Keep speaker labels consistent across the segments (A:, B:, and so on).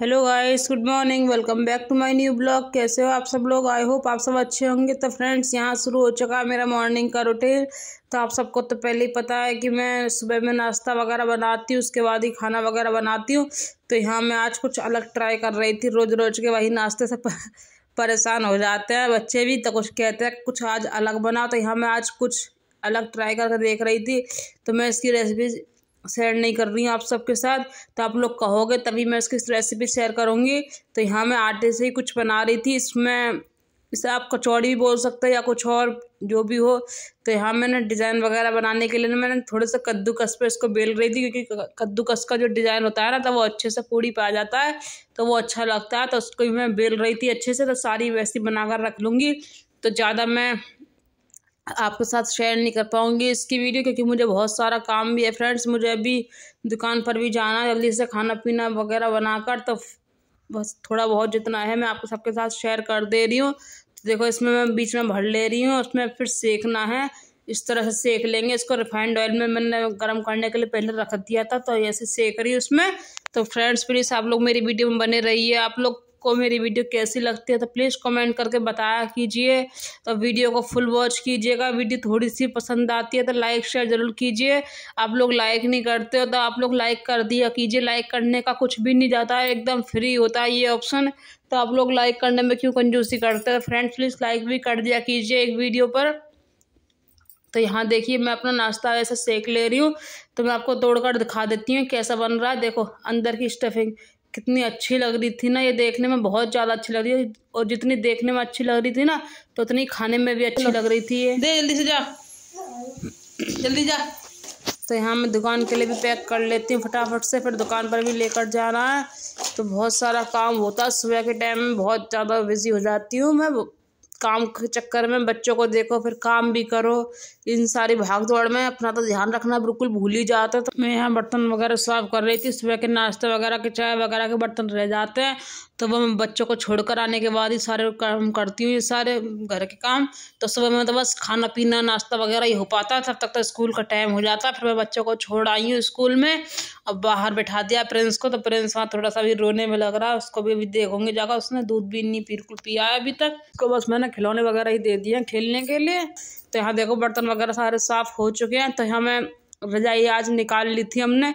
A: Hello guys good morning welcome back to my new blog कैसे हो आप सब लोग आई होप आप सब अच्छे होंगे तो फ्रेंड्स यहाँ शुरू हो चुका है मेरा मॉर्निंग का रूटीन तो आप सबको तो पहले ही पता है कि मैं सुबह में नाश्ता वगैरह बनाती हूँ उसके बाद ही खाना वगैरह बनाती हूँ तो यहाँ मैं आज कुछ अलग ट्राई कर रही थी रोज़ रोज़ के वही नाश्ते से परेशान हो जाते हैं बच्चे भी तो कुछ कहते हैं कुछ आज अलग बनाओ तो यहाँ मैं आज कुछ अलग ट्राई करके देख रही थी तो मैं इसकी रेसिपी शेयर नहीं कर रही हूँ आप सबके साथ तो आप लोग कहोगे तभी मैं उसकी रेसिपी शेयर करूँगी तो यहाँ मैं आटे से ही कुछ बना रही थी इसमें इसे आप कचौड़ी भी बोल सकते हैं या कुछ और जो भी हो तो यहाँ मैंने डिज़ाइन वगैरह बनाने के लिए मैंने थोड़े से कद्दूकस पे इसको बेल रही थी क्योंकि कद्दूकस का जो डिज़ाइन होता है ना तो वो अच्छे से पूरी पा जाता है तो वो अच्छा लगता है तो उसको भी मैं बेल रही थी अच्छे से तो सारी वैसी बना कर रख लूँगी तो ज़्यादा मैं आपके साथ शेयर नहीं कर पाऊँगी इसकी वीडियो क्योंकि मुझे बहुत सारा काम भी है फ्रेंड्स मुझे अभी दुकान पर भी जाना है जल्दी से खाना पीना वगैरह बनाकर तो बस थोड़ा बहुत जितना है मैं आपको सबके साथ शेयर कर दे रही हूँ तो देखो इसमें मैं बीच में भर ले रही हूँ उसमें फिर सेकना है इस तरह से सेक लेंगे इसको रिफाइंड ऑयल में मैंने गर्म करने के लिए पहले रख दिया था तो ऐसे सेक रही उसमें तो फ्रेंड्स प्लीज़ आप लोग मेरी वीडियो में बने रहिए आप लोग को मेरी वीडियो कैसी लगती है तो प्लीज़ कमेंट करके बताया कीजिए तो वीडियो को फुल वॉच कीजिएगा वीडियो थोड़ी सी पसंद आती है तो लाइक शेयर ज़रूर कीजिए आप लोग लाइक नहीं करते हो तो आप लोग लाइक कर दिया कीजिए लाइक करने का कुछ भी नहीं जाता है एकदम फ्री होता है ये ऑप्शन तो आप लोग लाइक करने में क्यों कंजूसी करते हैं फ्रेंड्स प्लीज़ लाइक भी कर दिया कीजिए एक वीडियो पर तो यहाँ देखिए मैं अपना नाश्ता ऐसे सेक ले रही हूँ तो मैं आपको तोड़कर दिखा देती हूँ कैसा बन रहा है देखो अंदर की स्टफिंग कितनी अच्छी लग रही थी ना ये देखने में बहुत ज़्यादा अच्छी लग रही है और जितनी देखने में अच्छी लग रही थी ना तो उतनी खाने में भी अच्छी लग रही थी ये दे जल्दी से जा जल्दी जा तो यहाँ मैं दुकान के लिए भी पैक कर लेती हूँ फटाफट से फिर दुकान पर भी लेकर जाना है तो बहुत सारा काम होता है सुबह के टाइम में बहुत ज़्यादा बिजी हो जाती हूँ मैं काम के चक्कर में बच्चों को देखो फिर काम भी करो इन सारी भाग दौड़ में अपना तो ध्यान रखना बिल्कुल भूल ही जाता तो मैं यहाँ बर्तन वगैरह साफ कर रही थी सुबह के नाश्ते वगैरह के चाय वगैरह के बर्तन रह जाते हैं तो वह मैं बच्चों को छोड़कर आने के बाद ही सारे काम करती हूँ ये सारे घर के काम तो सुबह में तो बस खाना पीना नाश्ता वगैरह ही हो पाता तब तक तो स्कूल का टाइम हो जाता फिर मैं बच्चों को छोड़ आई हूँ स्कूल में अब बाहर बैठा दिया प्रिंस को तो प्रिंस वहाँ थोड़ा सा भी रोने में लग रहा है उसको भी अभी देखोगे जाकर उसने दूध भी नहीं बिल्कुल पिया है अभी तक उसको बस मैंने खिलौने वगैरह ही दे दिए हैं खेलने के लिए तो यहाँ देखो बर्तन वगैरह सारे साफ़ हो चुके हैं तो यहाँ मैं रजाई आज निकाल ली थी हमने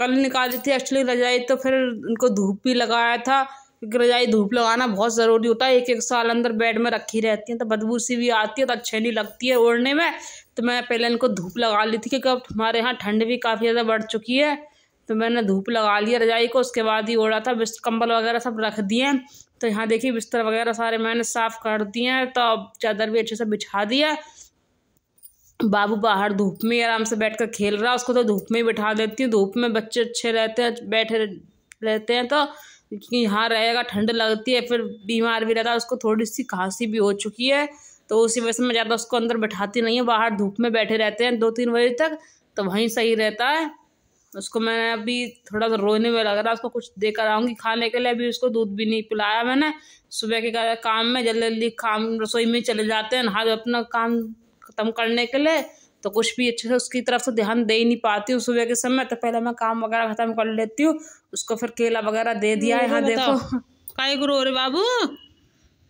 A: कल निकाल ली थी एक्चुअली रजाई तो फिर उनको धूप भी लगाया था क्योंकि रजाई धूप लगाना बहुत ज़रूरी होता है एक एक साल अंदर बेड में रखी रहती है तो बदबू सी भी आती है तो अच्छी नहीं लगती है ओढ़ने में तो मैं पहले इनको धूप लगा ली थी क्योंकि अब हमारे यहाँ ठंड भी काफ़ी ज़्यादा बढ़ चुकी है तो मैंने धूप लगा लिया रजाई को उसके बाद ही ओढ़ा था कंबल वगैरह सब रख दिए तो यहाँ देखिए बिस्तर वगैरह सारे मैंने साफ़ कर दिए हैं तो अब चादर भी अच्छे से बिछा दिया बाबू बाहर धूप में आराम से बैठ कर खेल रहा है उसको तो धूप में ही बिठा देती हूँ धूप में बच्चे अच्छे रहते हैं बैठे रहते हैं तो क्योंकि यहाँ रहेगा ठंड लगती है फिर बीमार भी रहता है उसको थोड़ी सी खांसी भी हो चुकी है तो उसी वजह से मैं ज़्यादा उसको अंदर बैठाती नहीं हूँ बाहर धूप में बैठे रहते हैं दो तीन बजे तक तो वहीं सही रहता है उसको मैंने अभी थोड़ा सा रोने में लग रहा है उसको कुछ देकर आऊँगी खाने के लिए अभी उसको दूध भी नहीं पिलाया मैंने सुबह के काम में जल्दी जल्दी काम रसोई में चले जाते हैं हाथ अपना काम ख़त्म करने के लिए तो कुछ भी अच्छे से उसकी तरफ से ध्यान दे ही नहीं पाती हूँ सुबह के समय तो पहले मैं काम वगैरह ख़त्म कर लेती हूँ उसको फिर केला वगैरह दे दिया है यहाँ देखो काय गुरु रे बाबू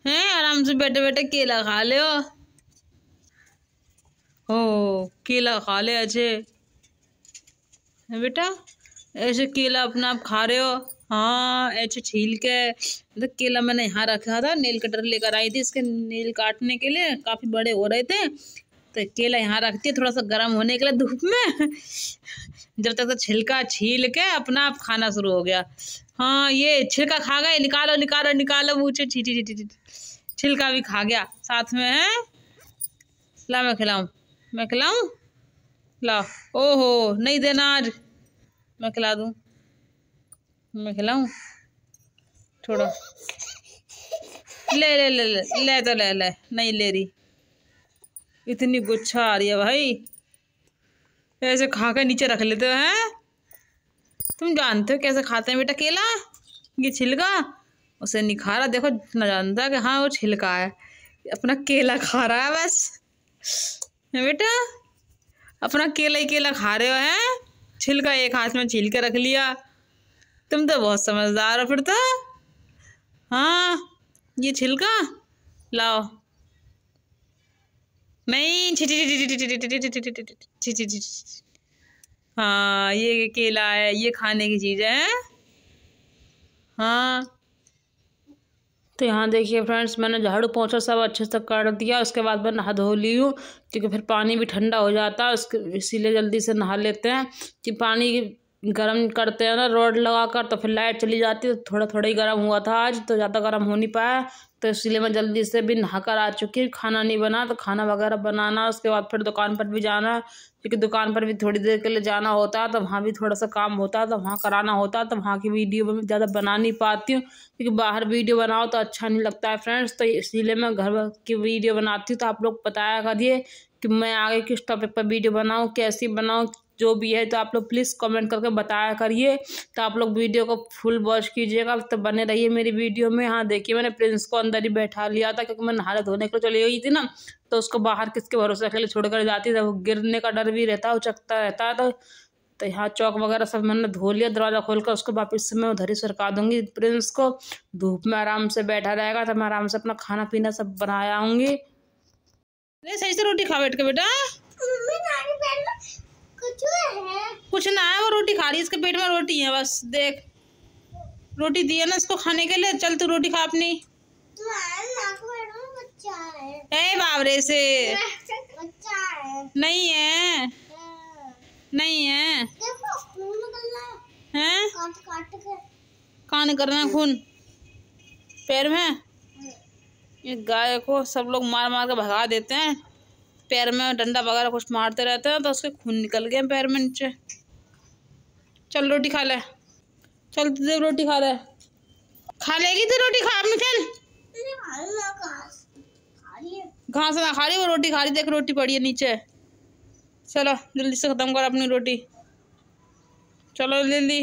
A: हैं आराम से बैठे बैठे केला खा ले हो केला खा ले अच्छे बेटा ऐसे केला अपना आप खा रहे हो हाँ ऐसे छील के तो केला मैंने यहाँ रखा था नेल कटर लेकर आई थी इसके नेल काटने के लिए काफ़ी बड़े हो रहे थे तो केला यहाँ रखती है थोड़ा सा गर्म होने के लिए धूप में जब तक तो छिलका छील के अपना आप खाना शुरू हो गया हाँ ये छिलका खा गए निकालो निकालो निकालो पूछे छीटी छीटी छिलका भी खा गया साथ में है ला मैं खिलाऊँ मैं खिलाऊँ ला ओहो नहीं देना आज मैं खिला दू मैं खिलाऊ थोड़ा ले ले ले ले ले तो ले ले नहीं ले रही इतनी गुच्छा आ रही है भाई ऐसे खा कर नीचे रख लेते हो हैं तुम जानते हो कैसे खाते हैं बेटा केला ये छिलका उसे निखारा देखो ना जानता कि हाँ वो छिलका है अपना केला खा रहा है बस बेटा अपना केला ही केला खा रहे हो हैं छिलका एक हाथ में छील के रख लिया तुम तो बहुत समझदार हो फिर तो हाँ ये छिलका लाओ नहीं हाँ ये केला है ये खाने की चीज है हाँ तो यहाँ देखिए फ्रेंड्स मैंने झाड़ू पोछा सब अच्छे से कर दिया उसके बाद मैं नहा धो ली हूँ क्योंकि फिर पानी भी ठंडा हो जाता है उसके इसीलिए जल्दी से नहा लेते हैं कि पानी गर्म करते हैं ना रोड लगा कर तो फिर लाइट चली जाती है तो थोड़ा थोड़ा ही गर्म हुआ था आज तो ज़्यादा गर्म हो नहीं पाया तो इसलिए मैं जल्दी से भी नहाकर आ चुकी हूँ खाना नहीं बना तो खाना वगैरह बनाना उसके बाद फिर दुकान पर भी जाना क्योंकि दुकान पर भी थोड़ी देर के लिए जाना होता है तो वहाँ भी थोड़ा सा काम होता है तो वहाँ कराना होता है तो वहाँ की वीडियो में ज़्यादा बना नहीं पाती हूँ क्योंकि बाहर वीडियो बनाओ तो अच्छा नहीं लगता है फ्रेंड्स तो इसीलिए मैं घर की वीडियो बनाती हूँ तो आप लोग बताया करिए कि मैं आगे किस टॉपिक पर वीडियो बनाऊँ कैसी बनाऊँ जो भी है तो आप लोग प्लीज़ कमेंट करके बताया करिए तो आप लोग वीडियो को फुल वॉच कीजिएगा तो बने रहिए मेरी वीडियो में हाँ देखिए मैंने प्रिंस को अंदर ही बैठा लिया था क्योंकि मैं नहा धोने के लिए चली गई थी ना तो उसको बाहर किसके भरोसे के लिए छोड़ कर जाती वो गिरने का डर भी रहता उचकता रहता है तो तो यहाँ चौक वगैरह सब मैंने धो लिया दरवाज़ा खोल कर उसको वापस से मैं उधर ही सरका दूंगी प्रिंस को धूप में आराम से बैठा रहेगा तो मैं आराम से अपना खाना पीना सब बनाया आऊँगी सही से रोटी खा बैठ के बेटा कुछ है कुछ ना है वो रोटी खा रही है इसके पेट में रोटी है बस देख रोटी दी है ना इसको खाने के लिए चल तू रोटी खा अपनी है बावरे से है। नहीं है हाँ। नहीं है हैं कान करना खून पैर में हाँ। ये गाय को सब लोग मार मार के भगा देते हैं पैर में डंडा वगैरह कुछ मारते रहते हैं तो उसके खून निकल गए पैर में नीचे चल रोटी खा ले चल तुझे रोटी खा ले खा लेगी तो रोटी खा अपनी चल घास ना खा रही वो रोटी खा रही देख रोटी पड़ी है नीचे चलो जल्दी से ख़त्म कर अपनी रोटी चलो जल्दी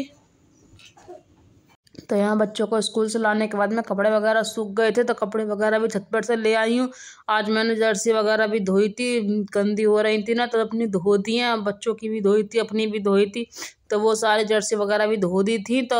A: तो यहाँ बच्चों को स्कूल से लाने के बाद में कपड़े वगैरह सूख गए थे तो कपड़े वगैरह भी छत पर से ले आई हूँ आज मैंने जर्सी वगैरह भी धोई थी गंदी हो रही थी ना तो अपनी धो दी हैं बच्चों की भी धोई थी अपनी भी धोई थी तो वो सारे जर्सी वगैरह भी धो दी थी तो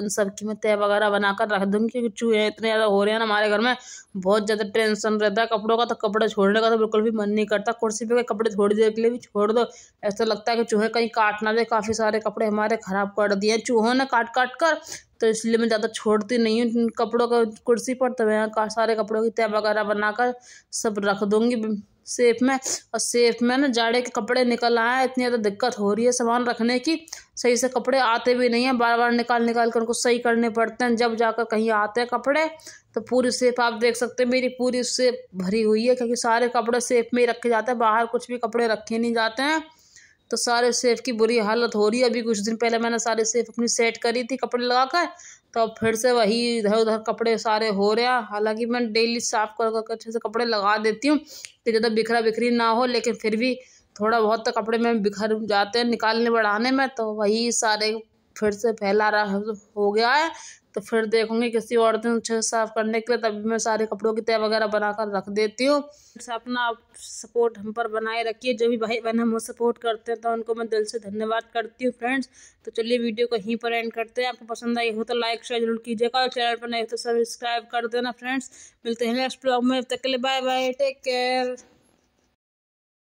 A: उन सब की मैं तय वगैरह बनाकर रख दूँगी क्योंकि चूहे इतने ज़्यादा हो रहे हैं ना हमारे घर में बहुत ज़्यादा टेंशन रहता है कपड़ों का तो कपड़े छोड़ने का तो बिल्कुल भी मन नहीं करता कुर्सी पे कपड़े थोड़ी देर के लिए भी छोड़ दो ऐसा लगता है कि चूहे कहीं काट ना दे काफ़ी सारे कपड़े हमारे ख़राब कर दिए चूहों ने काट काट कर तो इसलिए मैं ज़्यादा छोड़ती नहीं हूँ कपड़ों का कुर्सी पर तो मैं सारे कपड़ों की तय वगैरह बनाकर सब रख दूँगी सेफ में और सेफ में ना जाड़े के कपड़े निकल आए हैं इतनी ज़्यादा दिक्कत हो रही है सामान रखने की सही से कपड़े आते भी नहीं हैं बार बार निकाल निकाल कर उनको सही करने पड़ते हैं जब जाकर कहीं आते हैं कपड़े तो पूरी सेफ आप देख सकते हैं मेरी पूरी सेफ भरी हुई है क्योंकि सारे कपड़े सेफ में ही रखे जाते हैं बाहर कुछ भी कपड़े रखे नहीं जाते हैं तो सारे सेफ की बुरी हालत हो रही है अभी कुछ दिन पहले मैंने सारे सेफ अपनी सेट करी थी कपड़े लगा कर तो अब फिर से वही इधर उधर कपड़े सारे हो रहे हैं हालांकि मैं डेली साफ़ कर करके अच्छे से कपड़े लगा देती हूँ कि ज़्यादा बिखरा बिखरी ना हो लेकिन फिर भी थोड़ा बहुत तो कपड़े में बिखर जाते हैं निकालने बढ़ाने में तो वही सारे फिर से फैला रहा हो गया है तो फिर देखूंगी किसी और दिन अच्छे साफ़ करने के लिए तभी मैं सारे कपड़ों की तय वगैरह बनाकर रख देती हूँ अपना सपोर्ट हम पर बनाए रखिए जो भी भाई बहन हम सपोर्ट करते हैं तो उनको मैं दिल से धन्यवाद करती हूँ फ्रेंड्स तो चलिए वीडियो को यहीं पर एंड करते हैं आपको पसंद आई हो तो लाइक शेयर जरूर कीजिएगा और चैनल पर नहीं हो तो सब्सक्राइब कर देना फ्रेंड्स मिलते हैं नेक्स्ट ब्लॉग में तक के लिए बाय बाय टेक केयर